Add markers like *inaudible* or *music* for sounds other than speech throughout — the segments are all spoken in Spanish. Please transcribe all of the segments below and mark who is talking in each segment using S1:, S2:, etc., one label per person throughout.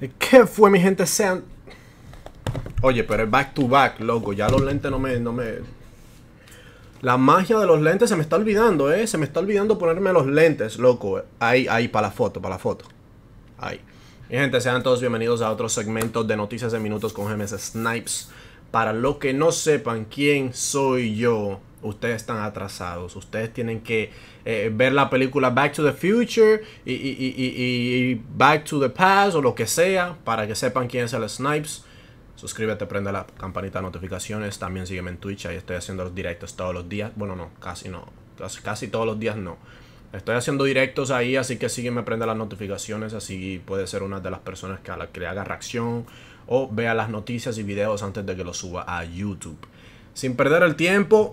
S1: Eh, ¿Qué fue, mi gente? Sean. Oye, pero es back to back, loco. Ya los lentes no me, no me. La magia de los lentes se me está olvidando, eh. Se me está olvidando ponerme los lentes, loco. Ahí, ahí, para la foto, para la foto. Ahí. Mi gente, sean todos bienvenidos a otro segmento de Noticias de Minutos con GMS Snipes. Para los que no sepan quién soy yo, ustedes están atrasados. Ustedes tienen que eh, ver la película Back to the Future y, Back to the Past o lo que sea para que sepan quién es el Snipes. Suscríbete, prende la campanita de notificaciones. También sígueme en Twitch. Ahí estoy haciendo los directos todos los días. Bueno, no, casi no. Casi, casi todos los días no. Estoy haciendo directos ahí, así que sígueme, prende las notificaciones. Así puede ser una de las personas que a la que le haga reacción o vea las noticias y videos antes de que lo suba a YouTube. Sin perder el tiempo,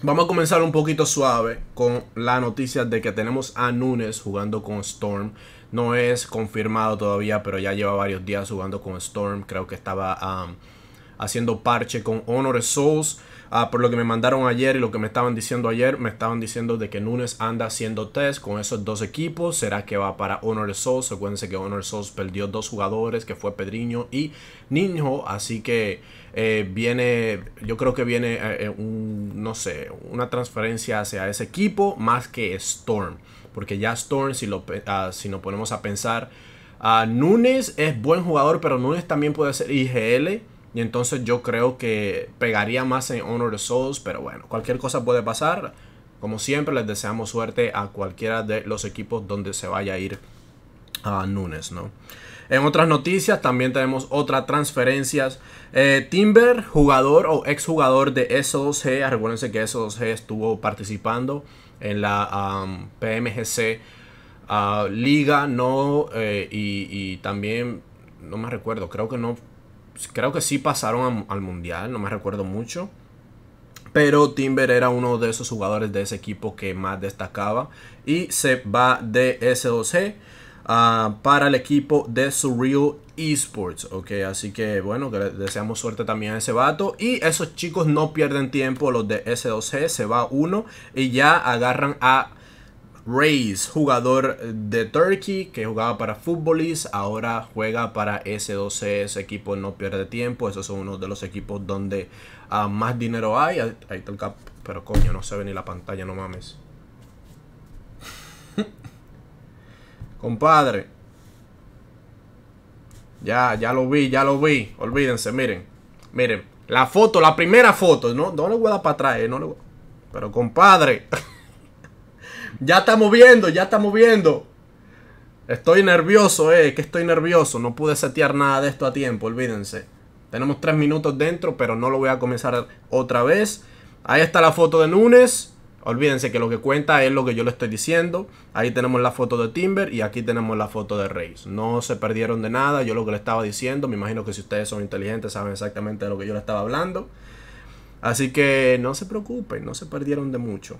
S1: Vamos a comenzar un poquito suave con la noticia de que tenemos a Nunes jugando con Storm. No es confirmado todavía, pero ya lleva varios días jugando con Storm. Creo que estaba... Um, haciendo parche con Honor Souls. Ah, por lo que me mandaron ayer y lo que me estaban diciendo ayer, me estaban diciendo de que Nunes anda haciendo test con esos dos equipos. ¿Será que va para Honor Souls? Acuérdense que Honor Souls perdió dos jugadores, que fue Pedriño y Niño. Así que eh, viene, yo creo que viene eh, eh, un, no sé, una transferencia hacia ese equipo más que Storm. Porque ya Storm, si, lo, ah, si nos ponemos a pensar, ah, Nunes es buen jugador, pero Nunes también puede ser IGL. Y entonces yo creo que pegaría más en Honor of Souls, pero bueno, cualquier cosa puede pasar. Como siempre, les deseamos suerte a cualquiera de los equipos donde se vaya a ir a Nunes, ¿no? En otras noticias también tenemos otras transferencias. Eh, Timber, jugador o exjugador de S2G, que S2G estuvo participando en la PMGC ah, Liga, ¿no? Eh, y, y, también, no me recuerdo, creo que no creo que sí pasaron al Mundial, no me recuerdo mucho. Pero Timber era uno de esos jugadores de ese equipo que más destacaba. Y se va de S2G ah, para el equipo de Surreal Esports. Ok, así que bueno, deseamos suerte también a ese vato. Y esos chicos no pierden tiempo, los de S2G. Se va uno y ya agarran a Reis, jugador de Turkey que jugaba para Futbolis, ahora juega para S12. Ese equipo no pierde tiempo. Esos son uno de los equipos donde ah, más dinero hay. Ahí está cap. Pero coño, no se ve ni la pantalla, no mames. *laughs* Compadre. Ya, ya lo vi, ya lo vi. Olvídense, miren. Miren. La foto, la primera foto. No, no le voy a dar para atrás, eh, no Pero compadre. *laughs* Ya está moviendo, ya está moviendo. Estoy nervioso, eh, que estoy nervioso. No pude setear nada de esto a tiempo, olvídense. Tenemos tres minutos dentro, pero no lo voy a comenzar otra vez. Ahí está la foto de Nunes. Olvídense que lo que cuenta es lo que yo le estoy diciendo. Ahí tenemos la foto de Timber y aquí tenemos la foto de Reyes. No se perdieron de nada. Yo lo que le estaba diciendo, me imagino que si ustedes son inteligentes saben exactamente de lo que yo le estaba hablando. Así que no se preocupen, no se perdieron de mucho.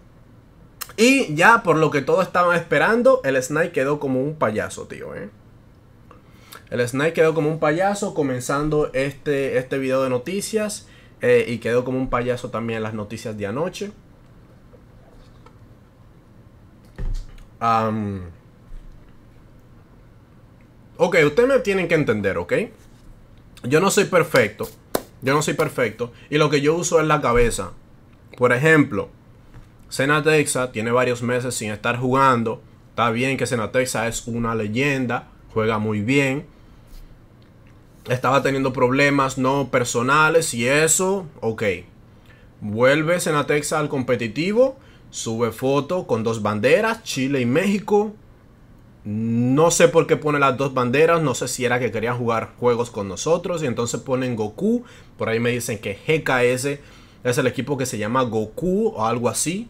S1: Y ya por lo que todos estaban esperando, el Snake quedó como un payaso, tío, ¿eh? El Snake quedó como un payaso comenzando este, este video de noticias. Eh, y quedó como un payaso también las noticias de anoche. ok, ustedes me tienen que entender, ¿ok? Yo no soy perfecto. Yo no soy perfecto. Y lo que yo uso es la cabeza. Por ejemplo, Senatexa tiene varios meses sin estar jugando. Está bien que Senatexa es una leyenda, juega muy bien. Estaba teniendo problemas no personales y eso, ok. Vuelve Senatexa al competitivo, sube foto con dos banderas, Chile y México. No sé por qué pone las dos banderas, no sé si era que quería jugar juegos con nosotros y entonces ponen Goku. Por ahí me dicen que GKS es el equipo que se llama Goku o algo así.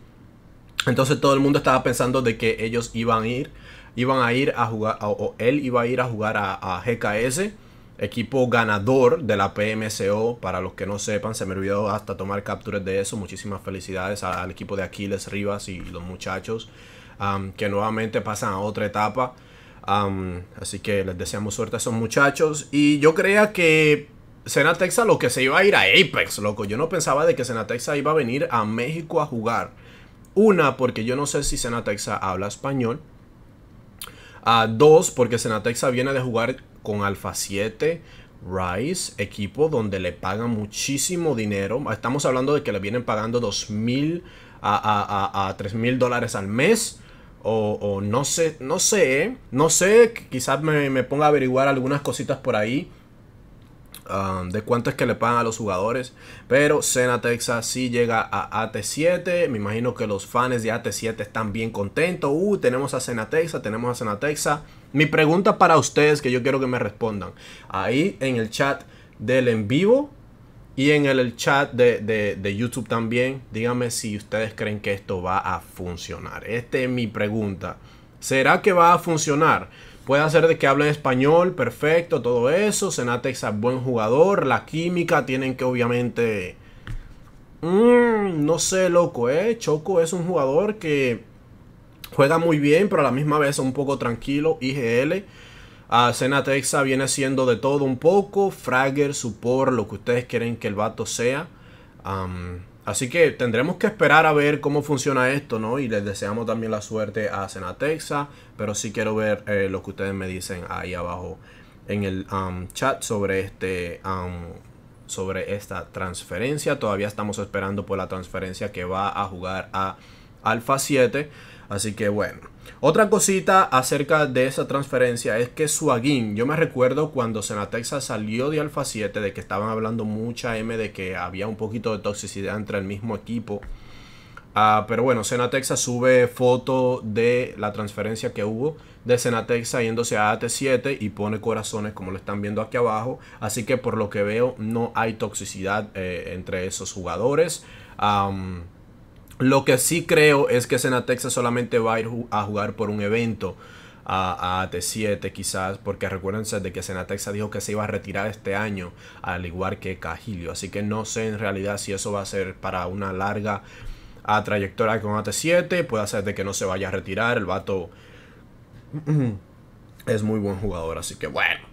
S1: Entonces todo el mundo estaba pensando de que ellos iban a ir, iban a ir a jugar, o, él iba a ir a jugar a, GKS, equipo ganador de la PMCO. Para los que no sepan, se me olvidó hasta tomar capturas de eso. Muchísimas felicidades al, equipo de Aquiles Rivas y, los muchachos um, que nuevamente pasan a otra etapa. Um, así que les deseamos suerte a esos muchachos. Y yo creía que Senatexa lo que se iba a ir a Apex, loco. Yo no pensaba de que Senatexa iba a venir a México a jugar. Una, porque yo no sé si Senatexa habla español. a ah, dos, porque Senatexa viene de jugar con alpha 7, Rise, equipo donde le pagan muchísimo dinero. Estamos hablando de que le vienen pagando 2.000 a, a, a, 3.000 dólares al mes. O, no sé, no sé, ¿eh? no sé, quizás me, me, ponga a averiguar algunas cositas por ahí. Um, de cuánto es que le pagan a los jugadores. Pero Cena Texas sí llega a AT7. Me imagino que los fans de AT7 están bien contentos. Uh, tenemos a Cena Texas, tenemos a Cena Texas. Mi pregunta para ustedes que yo quiero que me respondan. Ahí en el chat del en vivo y en el, chat de, de, YouTube también, díganme si ustedes creen que esto va a funcionar. Esta es mi pregunta. ¿Será que va a funcionar? Puede hacer de que hable español, perfecto, todo eso. senatexa es buen jugador. La química tienen que obviamente... Mm, no sé, loco, ¿eh? Choco es un jugador que juega muy bien, pero a la misma vez un poco tranquilo. IGL. A ah, viene siendo de todo un poco. Fragger, Supor, lo que ustedes quieren que el vato sea. Así que tendremos que esperar a ver cómo funciona esto, ¿no? Y les deseamos también la suerte a Senatexa. pero sí quiero ver eh, lo que ustedes me dicen ahí abajo en el um, chat sobre este um, sobre esta transferencia. Todavía estamos esperando por la transferencia que va a jugar a Alpha 7. Así que bueno. Otra cosita acerca de esa transferencia es que Suagin, yo me recuerdo cuando Senatexa salió de Alpha 7, de que estaban hablando mucha M de que había un poquito de toxicidad entre el mismo equipo. Ah, pero bueno, Senatexa sube foto de la transferencia que hubo de Senatexa yéndose a AT7 y pone corazones como lo están viendo aquí abajo. Así que por lo que veo no hay toxicidad eh, entre esos jugadores. Lo que sí creo es que Texas solamente va a ir a jugar por un evento a, at 7 quizás, porque recuérdense de que Texas dijo que se iba a retirar este año, al igual que Cajilio. Así que no sé en realidad si eso va a ser para una larga ah, trayectoria con AT7. Puede ser de que no se vaya a retirar. El vato *clears throat* es muy buen jugador, así que bueno.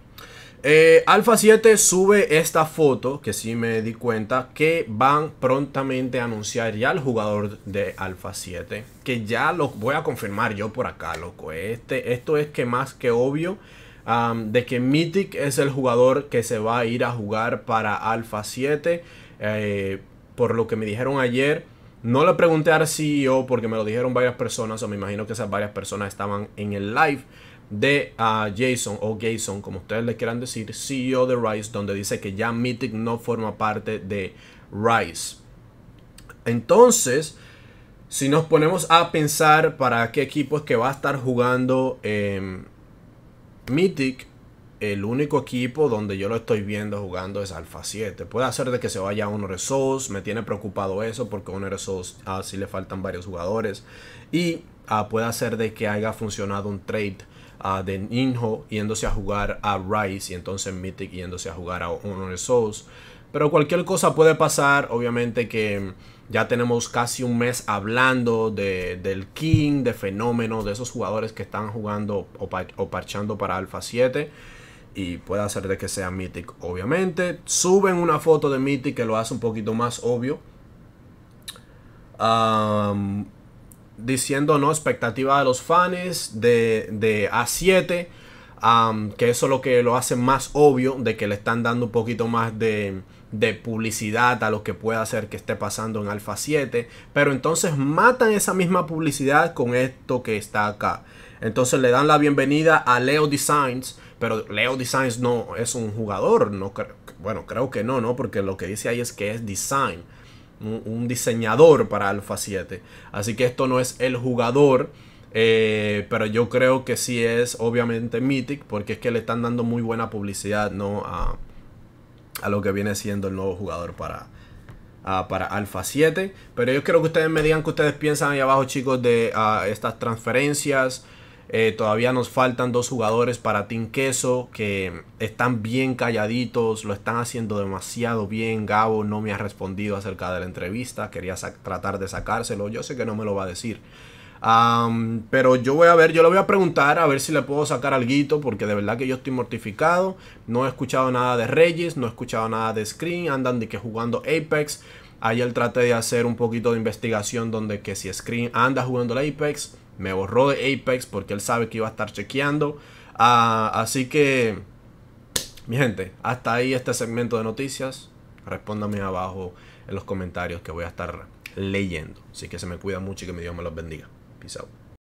S1: Eh, Alpha 7 sube esta foto, que sí me di cuenta, que van prontamente a anunciar ya el jugador de Alfa 7. Que ya lo voy a confirmar yo por acá, loco. Este, esto es que más que obvio. de que Mythic es el jugador que se va a ir a jugar para Alfa 7. Eh, por lo que me dijeron ayer, no le pregunté al CEO porque me lo dijeron varias personas, o me imagino que esas varias personas estaban en el live de ah, Jason o Jason, como ustedes le quieran decir, CEO de Rise, donde dice que ya Mythic no forma parte de rice Entonces, si nos ponemos a pensar para qué equipo es que va a estar jugando eh, Mythic, el único equipo donde yo lo estoy viendo jugando es Alpha 7. Puede hacer de que se vaya a un resource. me tiene preocupado eso porque un Resource así ah, le faltan varios jugadores. Y ah, puede hacer de que haya funcionado un trade de Ninho yéndose a jugar a Rice y entonces Mythic yéndose a jugar a Honor Souls. Pero cualquier cosa puede pasar, obviamente que ya tenemos casi un mes hablando de, del King, de Fenómeno, de esos jugadores que están jugando o, parchando para Alpha 7 y puede hacer de que sea Mythic, obviamente. Suben una foto de Mythic que lo hace un poquito más obvio diciendo no expectativa de los fans de, A7, que eso es lo que lo hace más obvio, de que le están dando un poquito más de, publicidad a lo que pueda hacer que esté pasando en Alpha 7, pero entonces matan esa misma publicidad con esto que está acá. Entonces le dan la bienvenida a Leo Designs, pero Leo Designs no es un jugador, no bueno, creo que no, no, porque lo que dice ahí es que es design un, diseñador para Alpha 7. Así que esto no es el jugador. Eh, pero yo creo que sí es obviamente Mythic. Porque es que le están dando muy buena publicidad ¿no? a, lo que viene siendo el nuevo jugador para, para Alpha 7. Pero yo quiero que ustedes me digan que ustedes piensan ahí abajo, chicos, de estas transferencias. Eh, todavía nos faltan dos jugadores para Team Queso que están bien calladitos, lo están haciendo demasiado bien. Gabo no me ha respondido acerca de la entrevista, quería tratar de sacárselo, yo sé que no me lo va a decir. pero yo voy a ver, yo le voy a preguntar a ver si le puedo sacar algo, porque de verdad que yo estoy mortificado. No he escuchado nada de Reyes, no he escuchado nada de Screen, andan de que jugando Apex. Ayer traté de hacer un poquito de investigación donde que si Screen anda jugando el Apex, me borró de Apex porque él sabe que iba a estar chequeando. Ah, así que, mi gente, hasta ahí este segmento de noticias. Respóndame abajo en los comentarios que voy a estar leyendo. Así que se me cuida mucho y que mi Dios me los bendiga. Peace out.